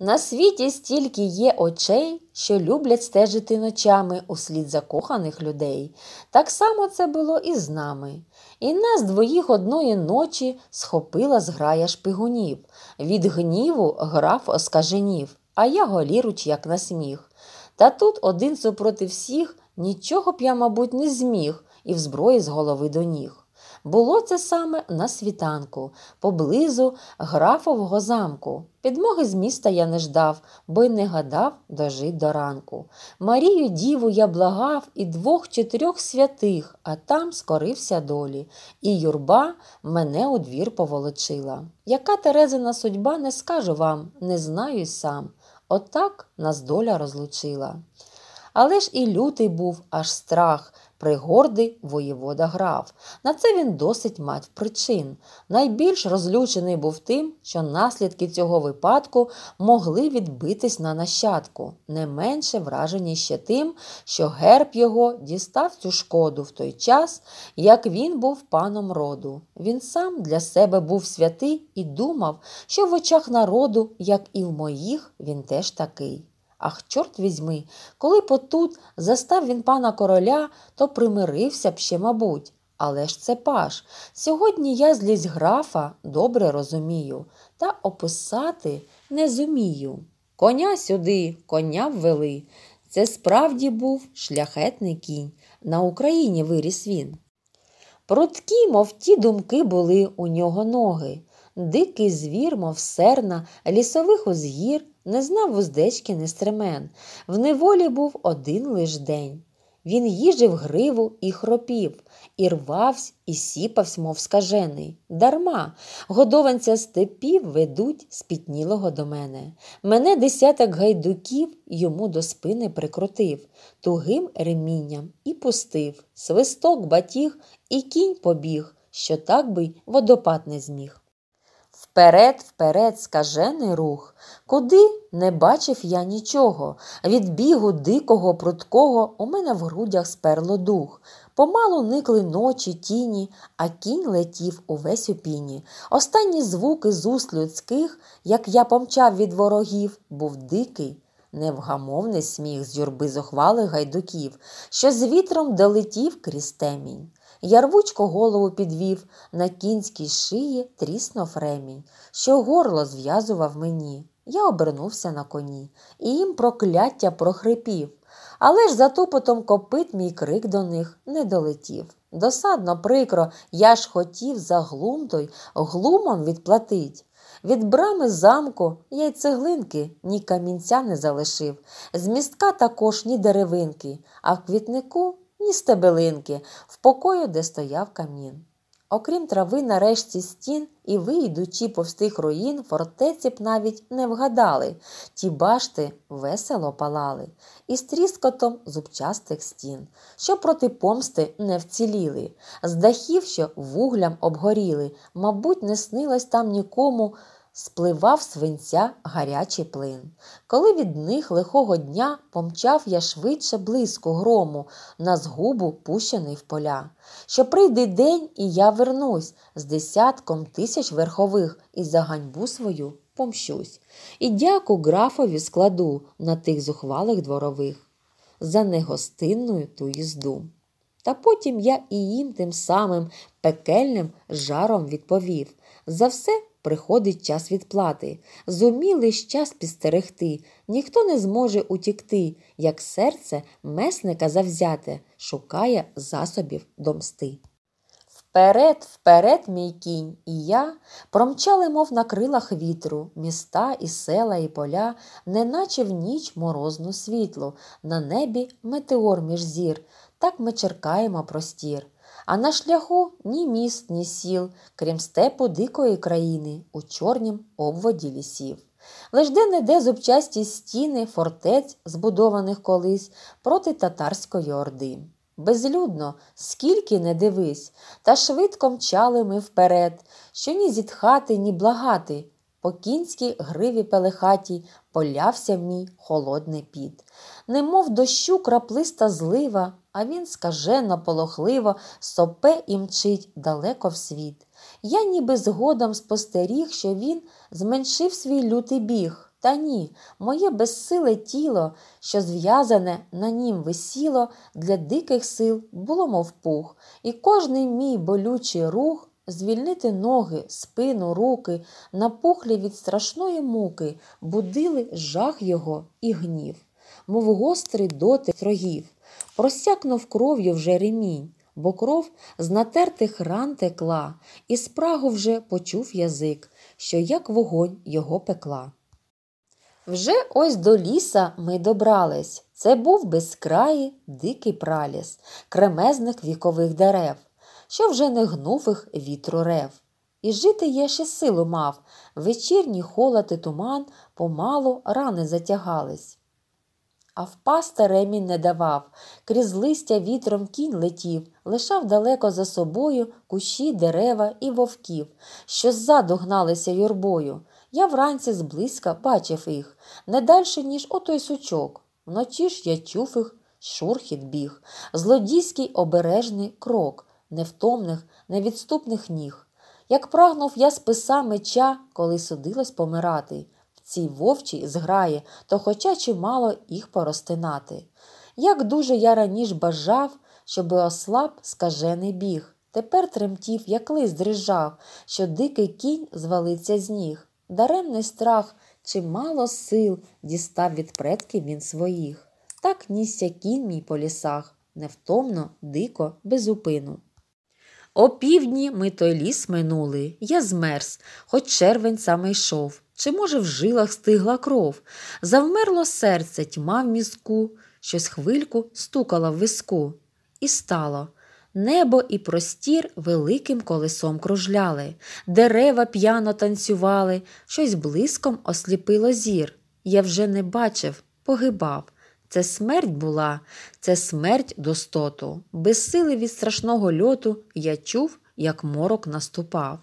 На світі стільки є очей, що люблять стежити ночами услід закоханих людей. Так само це було і з нами. І нас двоїх одної ночі схопила зграя шпигунів. Від гніву граф оскаженів, а я голіруч, як на сміх. Та тут один супроти всіх нічого б я, мабуть, не зміг, і в зброї з голови до ніг. Було це саме на світанку, поблизу графового замку. Підмоги з міста я не ждав, бо й не гадав дожить до ранку. Марію діву я благав і двох чи трьох святих, а там скорився долі, і юрба мене у двір поволочила. Яка Терезина судьба, не скажу вам, не знаю й сам. Отак От нас доля розлучила. Але ж і лютий був аж страх пригордий воєвода грав, На це він досить мать причин. Найбільш розлючений був тим, що наслідки цього випадку могли відбитись на нащадку, не менше вражені ще тим, що герб його дістав цю шкоду в той час, як він був паном роду. Він сам для себе був святий і думав, що в очах народу, як і в моїх, він теж такий. Ах, чорт візьми, коли потут застав він пана короля, то примирився б ще, мабуть. Але ж це паш. Сьогодні я злість графа добре розумію, та описати не зумію. Коня сюди, коня ввели. Це справді був шляхетний кінь. На Україні виріс він. Прудкі, мов ті думки були у нього ноги. Дикий звір, мов серна, лісових узгір не знав вуздечки нестремен. В неволі був один лиш день. Він їжив гриву і хропів, і рвавсь, і сіпавсь, мов скажений. Дарма годованця степів ведуть спітнілого до мене. Мене десяток гайдуків йому до спини прикрутив, тугим ремінням і пустив, свисток батіг, і кінь побіг, що так би й водопад не зміг. Вперед, вперед, скажений рух, куди не бачив я нічого. Від бігу дикого, прудкого у мене в грудях сперло дух. Помалу никли ночі, тіні, а кінь летів увесь у піні. Останні звуки з уст людських, як я помчав від ворогів, був дикий, невгамовний сміх з юрби зухвалих гайдуків, що з вітром долетів крізь темінь. Ярвучко голову підвів, на кінській шиї тріснув ремінь, що горло зв'язував мені. Я обернувся на коні, і їм прокляття прохрипів. Але ж за тупотом копит мій крик до них не долетів. Досадно, прикро, я ж хотів за глумтой глумом відплатить. Від брами замку я й цеглинки ні камінця не залишив, з містка також ні деревинки, а в квітнику ні стебелинки в покою, де стояв камін. Окрім трави, нарешті стін, і вийдучи, йдучи повстих руїн, фортеці б навіть не вгадали, ті башти весело палали, і стріскотом зубчастих стін, що проти помсти не вціліли, з дахів, що вуглям обгоріли, мабуть, не снилось там нікому спливав свинця гарячий плин. Коли від них лихого дня помчав я швидше близько грому, на згубу пущений в поля. Що прийде день, і я вернусь з десятком тисяч верхових і за ганьбу свою помщусь. І дяку графові складу на тих зухвалих дворових. За негостинною ту їзду. Та потім я і їм тим самим пекельним жаром відповів за все приходить час відплати. Зуміли час пістерегти, ніхто не зможе утікти, як серце месника завзяте, шукає засобів домсти. Вперед, вперед, мій кінь, і я промчали, мов на крилах вітру, міста і села, і поля, неначе в ніч морозну світлу, на небі метеор між зір, так ми черкаємо простір а на шляху ні міст, ні сіл, крім степу дикої країни у чорнім обводі лісів. Лиш де не де зубчасті стіни, фортець, збудованих колись проти татарської орди. Безлюдно, скільки не дивись, та швидко мчали ми вперед, що ні зітхати, ні благати. По кінській гриві пелехаті полявся в мій холодний під. Немов дощу краплиста злива, а він скажено полохливо сопе і мчить далеко в світ. Я ніби згодом спостеріг, що він зменшив свій лютий біг. Та ні, моє безсиле тіло, що зв'язане на нім висіло, для диких сил було мов пух, і кожний мій болючий рух звільнити ноги, спину, руки, напухлі від страшної муки, будили жах його і гнів, мов гострий дотик рогів. Просякнув кров'ю вже ремінь, бо кров з натертих ран текла, і спрагу вже почув язик, що як вогонь його пекла. Вже ось до ліса ми добрались. Це був безкраї дикий праліс, кремезних вікових дерев що вже не гнув їх вітру рев. І жити я ще силу мав, Вечірні холод і туман помалу рани затягались. А впасти ремінь не давав, крізь листя вітром кінь летів, лишав далеко за собою кущі, дерева і вовків, що ззаду гналися юрбою. Я вранці зблизька бачив їх, не дальше, ніж отой сучок. Вночі ж я чув їх, шурхіт біг, злодійський обережний крок невтомних, невідступних ніг. Як прагнув я списа меча, коли судилось помирати, в цій вовчій зграє, то хоча чимало їх поростинати. Як дуже я раніше бажав, щоби ослаб скажений біг, тепер тремтів, як лист дрижав, що дикий кінь звалиться з ніг. Даремний страх, чимало сил дістав від предків він своїх. Так нісся кінь мій по лісах, невтомно, дико, безупину. О півдні ми той ліс минули, я змерз, хоч червень саме йшов. Чи, може, в жилах стигла кров? Завмерло серце, тьма в мізку, щось хвильку стукало в виску. І стало. Небо і простір великим колесом кружляли, дерева п'яно танцювали, щось блиском осліпило зір. Я вже не бачив, погибав. Це смерть була, це смерть достоту. Безсили від страшного льоту я чув, як морок наступав.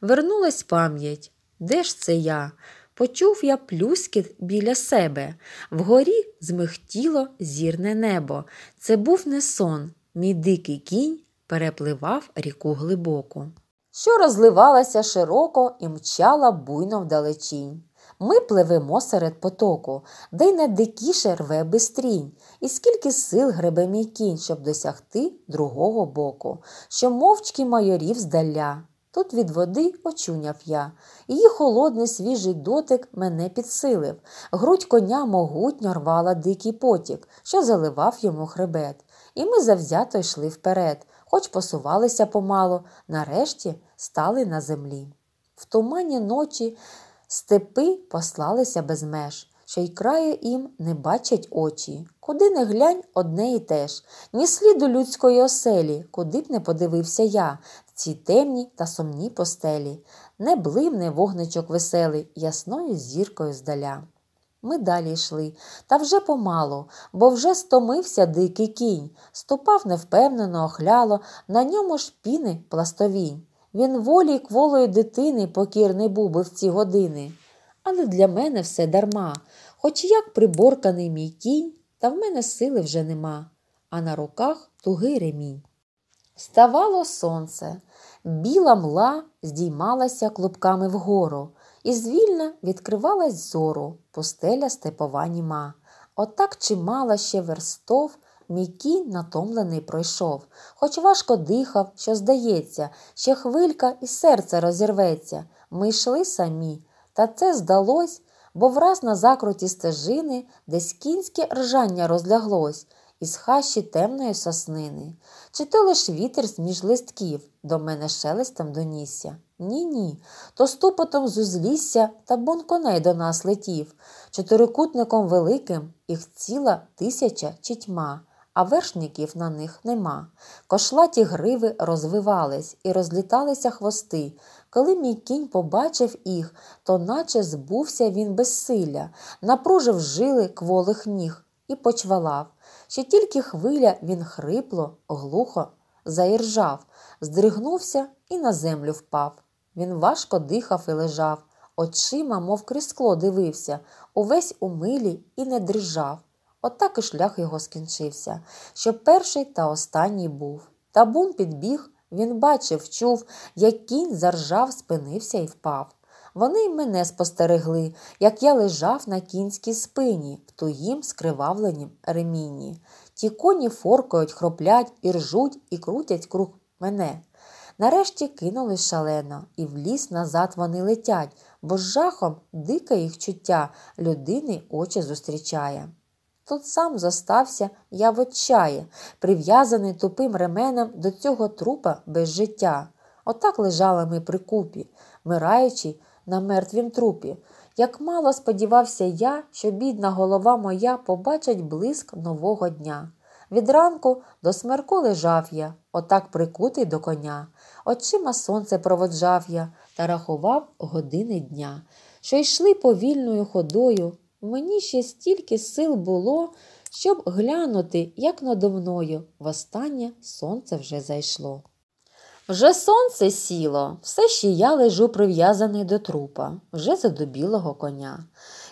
Вернулась пам'ять, де ж це я? Почув я плюскіт біля себе, вгорі змихтіло зірне небо. Це був не сон, мій дикий кінь перепливав ріку глибоку, що розливалася широко і мчала буйно вдалечінь. Ми пливемо серед потоку, де й найдикіше рве бистрінь, і скільки сил гребе мій кінь, щоб досягти другого боку, що мовчки майорів здаля. Тут від води очуняв я. Її холодний свіжий дотик мене підсилив. Грудь коня могутньо рвала дикий потік, що заливав йому хребет. І ми завзято йшли вперед, хоч посувалися помало, нарешті стали на землі. В тумані ночі Степи послалися без меж, ще й краю їм не бачать очі. Куди не глянь одне і те ж, ні сліду людської оселі, куди б не подивився я, в цій темні та сумні постелі. Не блимне вогничок веселий, ясною зіркою здаля. Ми далі йшли, та вже помало, бо вже стомився дикий кінь, ступав невпевнено, охляло, на ньому ж піни пластовінь. Він волі й кволої дитини покірний був би в ці години. Але для мене все дарма, хоч як приборканий мій кінь, та в мене сили вже нема, а на руках тугий ремінь. Вставало сонце, біла мла здіймалася клубками вгору, і звільна відкривалась зору, пустеля степова німа. Отак чимала ще верстов мій кінь натомлений пройшов, хоч важко дихав, що здається, ще хвилька і серце розірветься. Ми йшли самі, та це здалось, бо враз на закруті стежини десь кінське ржання розляглось. Із хащі темної соснини, чи то лиш вітер зміж листків до мене шелестом донісся? Ні, ні. То ступотом зузлісся та бун коней до нас летів, чотирикутником великим їх ціла тисяча чітьма. тьма а вершників на них нема. Кошлаті гриви розвивались і розліталися хвости. Коли мій кінь побачив їх, то наче збувся він безсилля, напружив жили кволих ніг і почвалав. Ще тільки хвиля він хрипло, глухо заіржав, здригнувся і на землю впав. Він важко дихав і лежав, очима, мов крізь скло, дивився, увесь у милі і не дрижав. Отак і шлях його скінчився, що перший та останній був. Табун підбіг, він бачив, чув, як кінь заржав, спинився і впав. Вони й мене спостерегли, як я лежав на кінській спині, в туїм скривавленім ремінні. Ті коні форкають, хроплять, і ржуть, і крутять круг мене. Нарешті кинули шалено, і в ліс назад вони летять, бо з жахом дике їх чуття людини очі зустрічає. Тут сам зостався явочає, прив'язаний тупим ременем до цього трупа без життя. Отак лежали ми при купі, мираючи на мертвім трупі. Як мало сподівався я, що бідна голова моя побачить блиск нового дня. Від ранку до смерку лежав я, отак прикутий до коня. Очима сонце проводжав я та рахував години дня, що йшли повільною ходою мені ще стільки сил було, щоб глянути, як надо мною. Востаннє сонце вже зайшло. Вже сонце сіло, все ще я лежу прив'язаний до трупа, вже задубілого коня.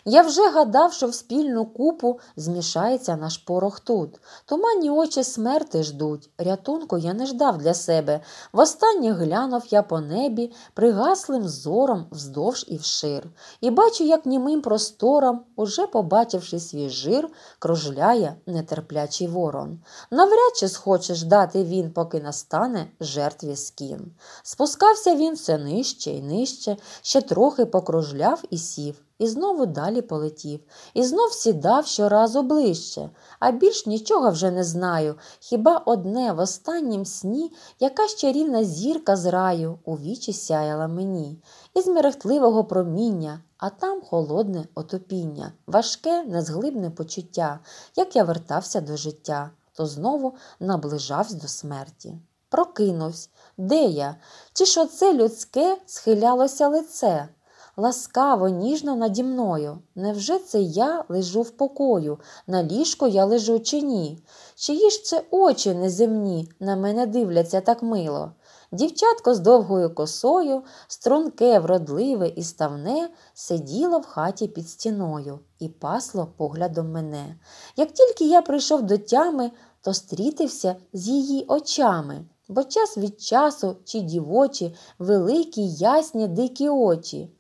Я вже гадав, що в спільну купу змішається наш порох тут. Туманні очі смерти ждуть. Рятунку я не ждав для себе. Востаннє глянув я по небі, пригаслим зором вздовж і вшир. І бачу, як німим простором, уже побачивши свій жир, кружляє нетерплячий ворон. Навряд чи схоче ждати він, поки настане жертві скін. Спускався він все нижче і нижче, ще трохи покружляв і сів і знову далі полетів, і знов сідав щоразу ближче, а більш нічого вже не знаю. Хіба одне в останнім сні яка ще рівна зірка з раю у вічі сяяла мені, із мерехтливого проміння, а там холодне отопіння, важке, незглибне почуття, як я вертався до життя, то знову наближався до смерті. Прокинувсь, де я? Чи ж оце людське схилялося лице? ласкаво, ніжно наді мною. Невже це я лежу в покою, на ліжко я лежу чи ні? Чиї ж це очі неземні на мене дивляться так мило? Дівчатко з довгою косою, струнке, вродливе і ставне, сиділо в хаті під стіною і пасло поглядом мене. Як тільки я прийшов до тями, то стрітився з її очами, бо час від часу чи дівочі великі, ясні, дикі очі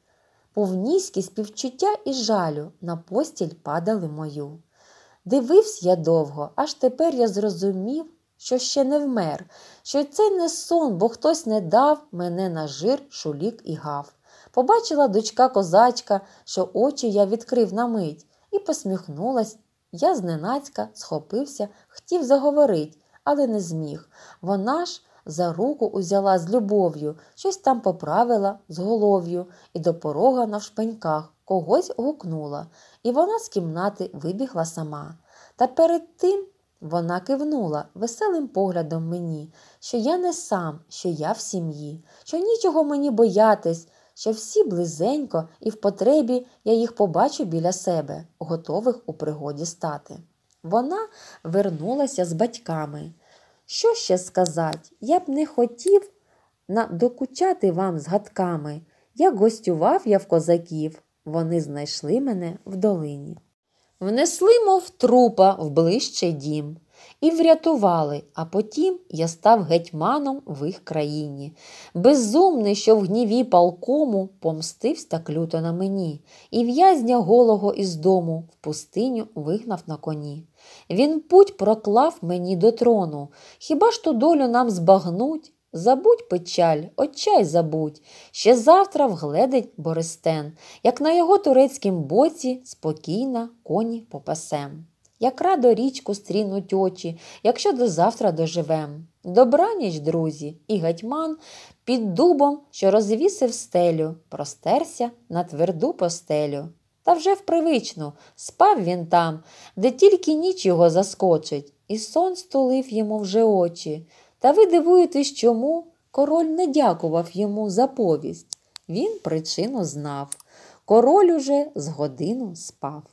повніські співчуття і жалю на постіль падали мою. Дивився я довго, аж тепер я зрозумів, що ще не вмер, що це не сон, бо хтось не дав мене на жир, шулік і гав. Побачила дочка козачка, що очі я відкрив на мить, і посміхнулась. Я зненацька схопився, хотів заговорить, але не зміг. Вона ж за руку узяла з любов'ю, щось там поправила з голов'ю і до порога навшпеньках когось гукнула, і вона з кімнати вибігла сама. Та перед тим вона кивнула веселим поглядом мені, що я не сам, що я в сім'ї, що нічого мені боятись. Що всі близенько і в потребі я їх побачу біля себе, готових у пригоді стати. Вона вернулася з батьками. Що ще сказати? Я б не хотів докучати вам згадками, як гостював я в козаків. Вони знайшли мене в долині. Внесли, мов трупа в ближчий дім і врятували, а потім я став гетьманом в їх країні. Безумний, що в гніві палкому помстивсь так люто на мені, і в'язня голого із дому в пустиню вигнав на коні. Він путь проклав мені до трону. Хіба ж ту долю нам збагнуть? Забудь печаль, отчай забудь, ще завтра вгледить Бористен, як на його турецькім боці спокійна коні попасем як радо річку стрінуть очі, якщо до завтра доживем. Добраніч, друзі, і гетьман під дубом, що розвісив стелю, простерся на тверду постелю. Та вже впривично спав він там, де тільки ніч його заскочить, і сон стулив йому вже очі. Та ви дивуєтесь, чому король не дякував йому за повість. Він причину знав. Король уже з годину спав.